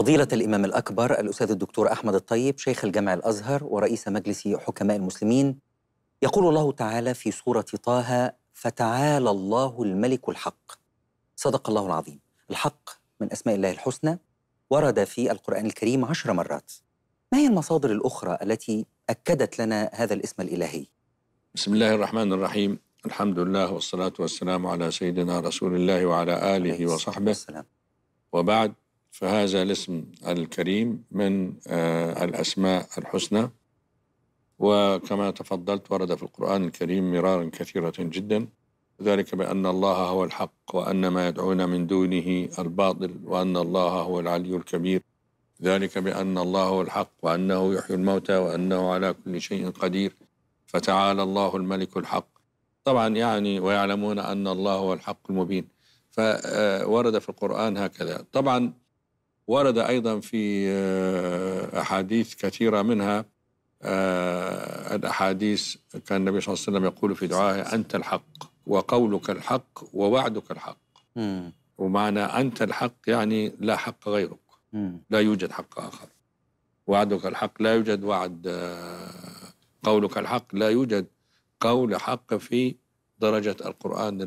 فضيلة الإمام الأكبر الأستاذ الدكتور أحمد الطيب شيخ الجامع الأزهر ورئيس مجلس حكماء المسلمين يقول الله تعالى في سورة طه فتعالى الله الملك الحق صدق الله العظيم الحق من أسماء الله الحسنى ورد في القرآن الكريم عشر مرات ما هي المصادر الأخرى التي أكدت لنا هذا الاسم الإلهي؟ بسم الله الرحمن الرحيم الحمد لله والصلاة والسلام على سيدنا رسول الله وعلى آله وصحبه السلام. وبعد فهذا الاسم الكريم من آه، الأسماء الحسنى وكما تفضلت ورد في القرآن الكريم مرارا كثيرة جدا ذلك بأن الله هو الحق وأن ما يدعون من دونه الباطل وأن الله هو العلي الكبير ذلك بأن الله هو الحق وأنه يحيي الموتى وأنه على كل شيء قدير فتعالى الله الملك الحق طبعا يعني ويعلمون أن الله هو الحق المبين فورد آه، في القرآن هكذا طبعا ورد أيضا في آه، أحاديث كثيرة منها آه، الأحاديث كان النبي صلى الله عليه وسلم يقول في دعائه أنت الحق وقولك الحق ووعدك الحق ومعنى أنت الحق يعني لا حق غيرك لا يوجد حق آخر وعدك الحق لا يوجد وعد آه، قولك الحق لا يوجد قول حق في درجة القرآن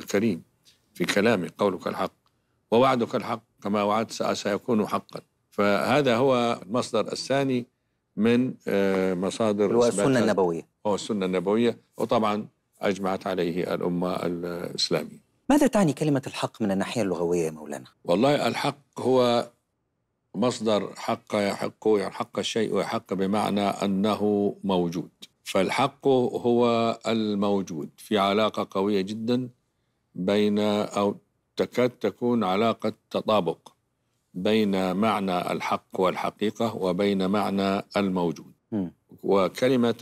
الكريم في كلامه قولك الحق ووعدك الحق كما وعدت سيكون حقا فهذا هو المصدر الثاني من آه، مصادر هو السنة النبوية هو السنة النبوية وطبعا أجمعت عليه الأمة الإسلامية ماذا تعني كلمة الحق من الناحية اللغوية يا مولانا؟ والله الحق هو مصدر حق يحق يحق الشيء ويحق بمعنى أنه موجود فالحق هو الموجود في علاقة قوية جدا بين أو تكاد تكون علاقة تطابق بين معنى الحق والحقيقة وبين معنى الموجود وكلمة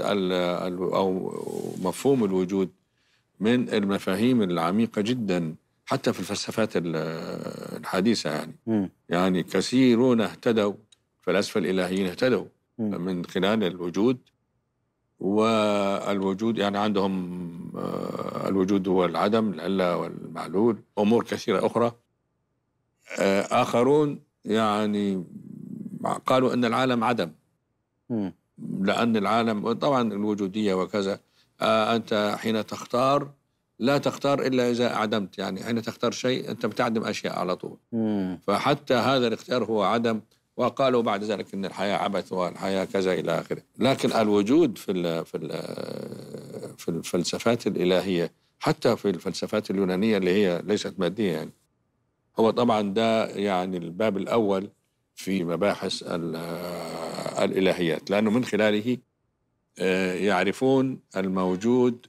أو مفهوم الوجود من المفاهيم العميقة جدا حتى في الفلسفات الحديثة يعني يعني كثيرون اهتدوا الفلاسفة الإلهيين اهتدوا من خلال الوجود والوجود يعني عندهم آه، الوجود هو العدم العلة والمعلول أمور كثيرة أخرى آه، آخرون يعني قالوا أن العالم عدم لأن العالم طبعا الوجودية وكذا آه، أنت حين تختار لا تختار إلا إذا أعدمت يعني حين تختار شيء أنت بتعدم أشياء على طول فحتى هذا الاختيار هو عدم وقالوا بعد ذلك ان الحياه عبث والحياه كذا الى اخره لكن الوجود في الـ في الـ في الفلسفات الالهيه حتى في الفلسفات اليونانيه اللي هي ليست ماديه يعني هو طبعا ده يعني الباب الاول في مباحث الالهيات لانه من خلاله آه، يعرفون الموجود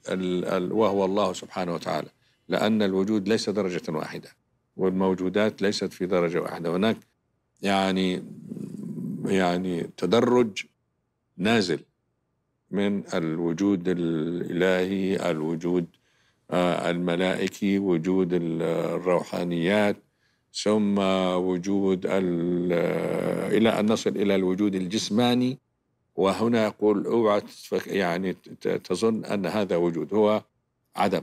وهو الله سبحانه وتعالى لان الوجود ليس درجه واحده والموجودات ليست في درجه واحده هناك يعني يعني تدرج نازل من الوجود الالهي الوجود آه, الملائكي وجود الروحانيات ثم وجود آه, الى ان نصل الى الوجود الجسماني وهنا يقول اوعى يعني تظن ان هذا وجود هو عدم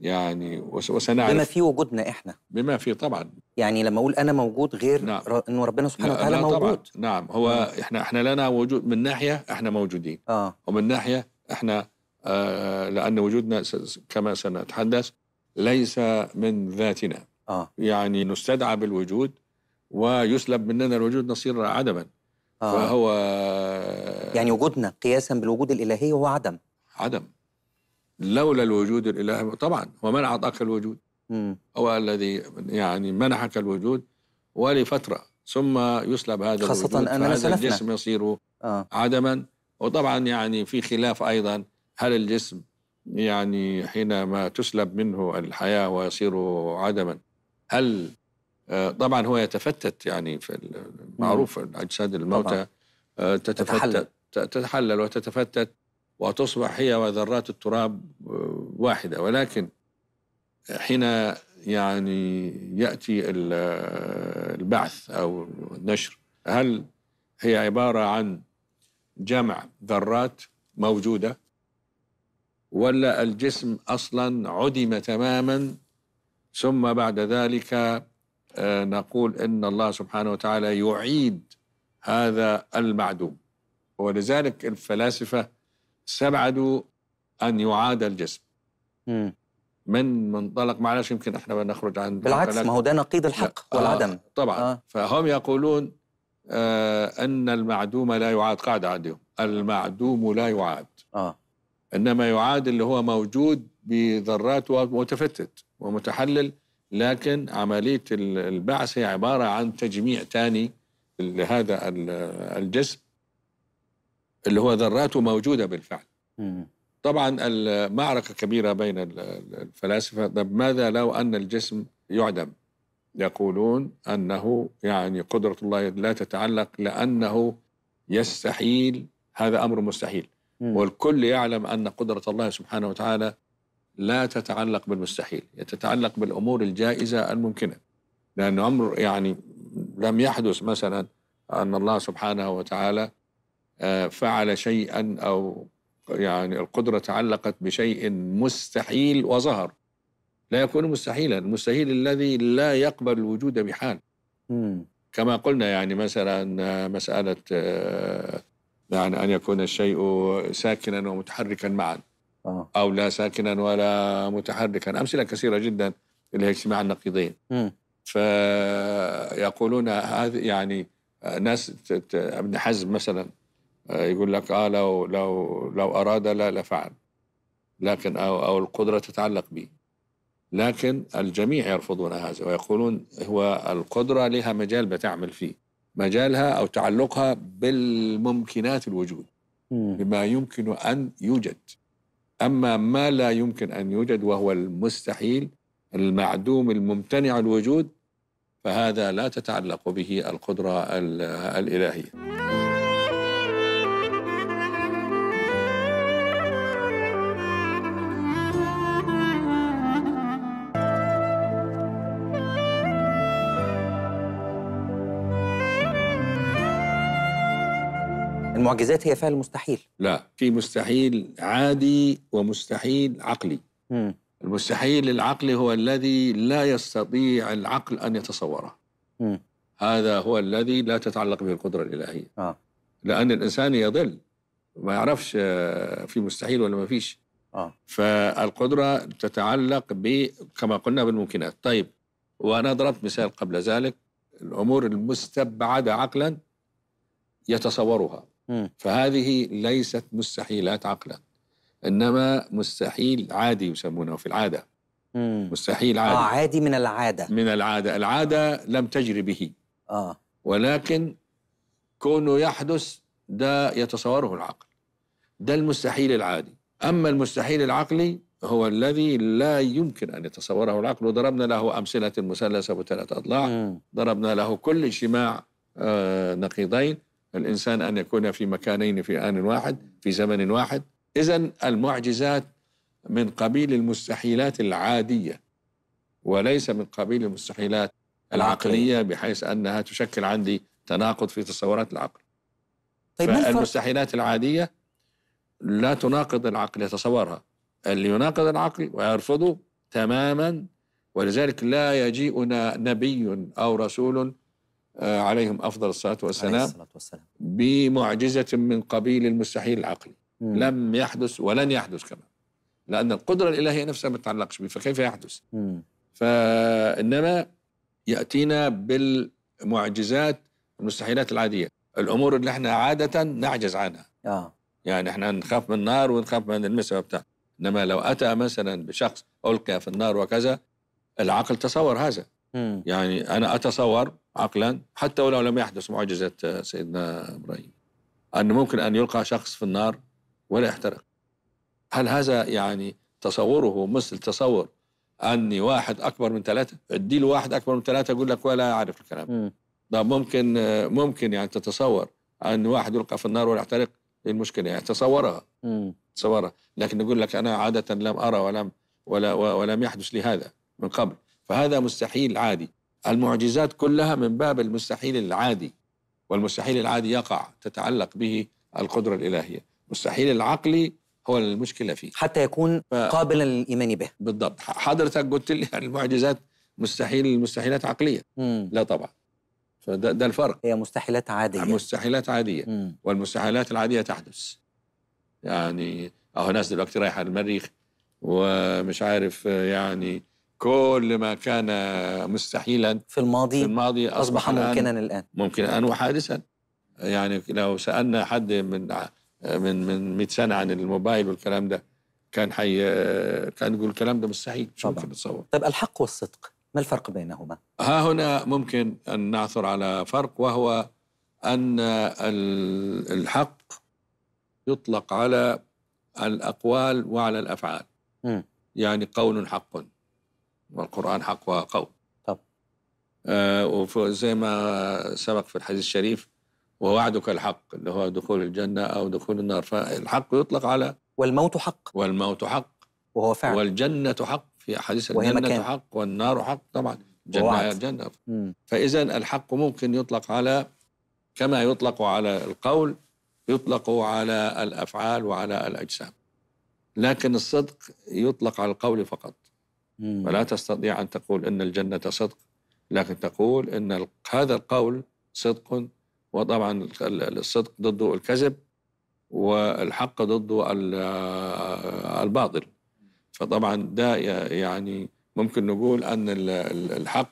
يعني وسنعرف بما في وجودنا احنا بما في طبعا يعني لما اقول انا موجود غير نعم. ر... انه ربنا سبحانه وتعالى موجود طبعا. نعم هو مم. نعم. احنا احنا لنا وجود من ناحيه احنا موجودين آه. ومن ناحيه احنا آه لان وجودنا كما سنتحدث ليس من ذاتنا آه. يعني نستدعى بالوجود ويسلب مننا الوجود نصير عدما آه. فهو يعني وجودنا قياسا بالوجود الالهي هو عدم عدم لولا الوجود الالهي طبعا ومن اعطاك الوجود هو الذي يعني منحك الوجود ولفتره ثم يسلب هذا خاصة الوجود خاصة أن الجسم يصير آه. عدما وطبعا يعني في خلاف ايضا هل الجسم يعني حينما تسلب منه الحياه ويصير عدما هل آه، طبعا هو يتفتت يعني في المعروف أجساد الموتى آه، تتفتت تتحلل وتتفتت وتصبح هي وذرات التراب آه، واحدة ولكن حين يعني يأتي آه، البعث أو النشر هل هي عبارة عن جمع ذرات موجودة ولا الجسم أصلا عدم تماما ثم بعد ذلك آه، نقول إن الله سبحانه وتعالى يعيد هذا المعدوم ولذلك الفلاسفة استبعدوا أن يعاد الجسم من منطلق معلش يمكن احنا بنخرج نخرج عن بالعكس ما هو ده نقيض الحق والعدم آه طبعا آه. فهم يقولون آه ان المعدوم لا يعاد قاعده عندهم المعدوم لا يعاد آه. انما يعاد اللي هو موجود بذرات ومتفتت ومتحلل لكن عمليه البعث هي عباره عن تجميع ثاني لهذا الجسم اللي هو ذراته موجوده بالفعل طبعا المعركه كبيره بين الفلاسفه ماذا لو ان الجسم يعدم يقولون انه يعني قدره الله لا تتعلق لانه يستحيل هذا امر مستحيل والكل يعلم ان قدره الله سبحانه وتعالى لا تتعلق بالمستحيل تتعلق بالامور الجائزه الممكنه لان امر يعني لم يحدث مثلا ان الله سبحانه وتعالى آه، فعل شيئا أو يعني القدرة تعلقت بشيء مستحيل وظهر لا يكون مستحيلا المستحيل الذي لا يقبل الوجود بحال كما قلنا يعني مثلا آه، مسألة آه، يعني أن يكون الشيء ساكنا ومتحركا معا آه. أو لا ساكنا ولا متحركا أمثلة كثيرة جدا اللي هي اجتماع النقيضين فيقولون هذه يعني ناس ابن حزم مثلا آه، يقول لك اه لو لو لو اراد لا لفعل لكن او او القدره تتعلق به لكن الجميع يرفضون هذا ويقولون هو القدره لها مجال بتعمل فيه مجالها او تعلقها بالممكنات الوجود بما يمكن ان يوجد اما ما لا يمكن ان يوجد وهو المستحيل المعدوم الممتنع الوجود فهذا لا تتعلق به القدره الالهيه المعجزات هي فعل مستحيل لا في مستحيل عادي ومستحيل عقلي مم. المستحيل العقلي هو الذي لا يستطيع العقل أن يتصوره مم. هذا هو الذي لا تتعلق به القدرة الإلهية آه. لأن الإنسان يضل ما يعرفش آه، في مستحيل ولا ما فيش آه. فالقدرة تتعلق ب كما قلنا بالممكنات طيب وأنا ضربت مثال قبل ذلك الأمور المستبعدة عقلا يتصورها فهذه ليست مستحيلات عقلا انما مستحيل عادي يسمونه في العاده مم. مستحيل آه، عادي آه عادي من العاده من العاده العاده لم تجري به اه ولكن كونه يحدث ده يتصوره العقل ده المستحيل العادي اما المستحيل العقلي هو الذي لا يمكن ان يتصوره العقل وضربنا له امثله المثلث ابو ثلاث اضلاع ضربنا له كل اجتماع آه، نقيضين الإنسان أن يكون في مكانين في آن واحد في زمن واحد إذا المعجزات من قبيل المستحيلات العادية وليس من قبيل المستحيلات العقلية طيب. بحيث أنها تشكل عندي تناقض في تصورات العقل طيب المستحيلات العادية لا تناقض العقل يتصورها اللي يناقض العقل ويرفضه تماما ولذلك لا يجيئنا نبي أو رسول آه، عليهم أفضل الصلاة والسلام بمعجزة من قبيل المستحيل العقلي مم. لم يحدث ولن يحدث كمان لأن القدرة الإلهية نفسها ما تتعلقش به فكيف يحدث مم. فإنما يأتينا بالمعجزات المستحيلات العادية الأمور اللي احنا عادة نعجز عنها آه. يعني احنا نخاف من النار ونخاف من المسا وبتاع انما لو اتى مثلا بشخص القي في النار وكذا العقل تصور هذا يعني أنا أتصور عقلا حتى ولو لم يحدث معجزة آه، سيدنا إبراهيم أن ممكن أن يلقى شخص في النار ولا يحترق هل هذا يعني تصوره مثل تصور أني واحد أكبر من ثلاثة ادي واحد أكبر من ثلاثة يقول لك ولا أعرف الكلام ده ممكن آه، ممكن يعني تتصور أن واحد يلقى في النار ولا يحترق إيه المشكلة يعني تصورها تصورها لكن يقول لك أنا عادة لم أرى ولم ولا ولم يحدث لي هذا من قبل فهذا مستحيل عادي المعجزات كلها من باب المستحيل العادي والمستحيل العادي يقع تتعلق به القدرة الإلهية مستحيل العقلي هو المشكلة فيه حتى يكون ف... قابلا للإيمان به بالضبط حضرتك قلت لي يعني المعجزات مستحيل المستحيلات عقلية مم. لا طبعا فده ده الفرق هي مستحيلات عادية مستحيلات عادية مم. والمستحيلات العادية تحدث يعني أهو ناس دلوقتي رايحة المريخ ومش عارف يعني كل ما كان مستحيلا في الماضي في الماضي أصبح, أصبح ممكنا الآن ممكن الآن وحادثا يعني لو سألنا حد من من من 100 سنة عن الموبايل والكلام ده كان حي كان يقول الكلام ده مستحيل مش ممكن نتصور طب الحق والصدق ما الفرق بينهما؟ ها هنا ممكن أن نعثر على فرق وهو أن الحق يطلق على الأقوال وعلى الأفعال م. يعني قول حق والقرآن حق وقول طب آه وزي ما سبق في الحديث الشريف ووعدك الحق اللي هو دخول الجنة أو دخول النار فالحق يطلق على والموت حق والموت حق وهو فعل والجنة حق في أحاديث الجنة مكان. حق والنار حق طبعا جنة جنة فإذا الحق ممكن يطلق على كما يطلق على القول يطلق على الأفعال وعلى الأجسام لكن الصدق يطلق على القول فقط فلا تستطيع أن تقول أن الجنة صدق لكن تقول أن هذا القول صدق وطبعا الصدق ضده الكذب والحق ضده الباطل فطبعا ده يعني ممكن نقول أن الحق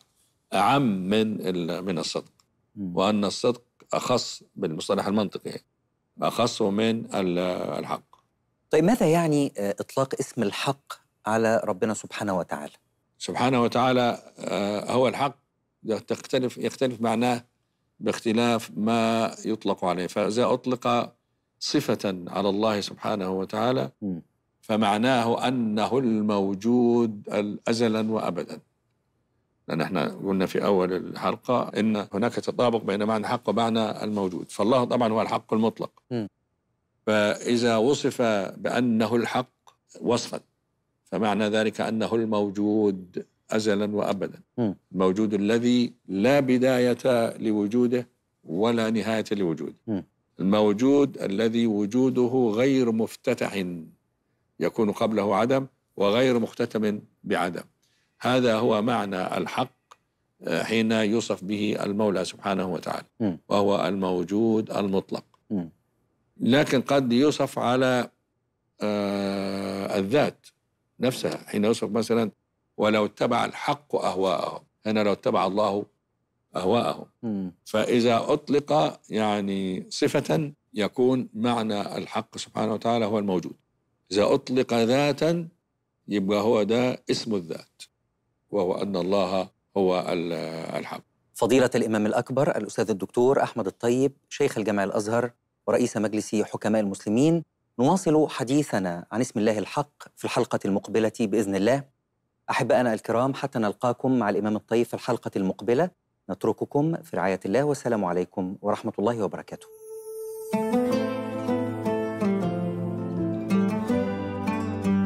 أعم من من الصدق وأن الصدق أخص بالمصطلح المنطقي أخص من الحق طيب ماذا يعني آه، إطلاق اسم الحق على ربنا سبحانه وتعالى سبحانه وتعالى آه، هو الحق تختلف يختلف معناه باختلاف ما يطلق عليه فإذا أطلق صفة على الله سبحانه وتعالى فمعناه أنه الموجود أزلا وأبدا لأن احنا قلنا في أول الحلقة أن هناك تطابق بين معنى الحق ومعنى الموجود فالله طبعا هو الحق المطلق فإذا وصف بأنه الحق وصفا فمعنى ذلك انه الموجود ازلا وابدا الموجود الذي لا بدايه لوجوده ولا نهايه لوجوده الموجود الذي وجوده غير مفتتح يكون قبله عدم وغير مختتم بعدم هذا هو معنى الحق آه، حين يوصف به المولى سبحانه وتعالى م. وهو الموجود المطلق م. لكن قد يوصف على آه، الذات نفسها حين يصف مثلا ولو اتبع الحق أهواءهم هنا لو اتبع الله أهواءهم فإذا أطلق يعني صفة يكون معنى الحق سبحانه وتعالى هو الموجود إذا أطلق ذاتا يبقى هو ده اسم الذات وهو أن الله هو الحق فضيلة الإمام الأكبر الأستاذ الدكتور أحمد الطيب شيخ الجامع الأزهر ورئيس مجلس حكماء المسلمين نواصل حديثنا عن اسم الله الحق في الحلقة المقبلة بإذن الله أحبائنا الكرام حتى نلقاكم مع الإمام الطيب في الحلقة المقبلة نترككم في رعاية الله والسلام عليكم ورحمة الله وبركاته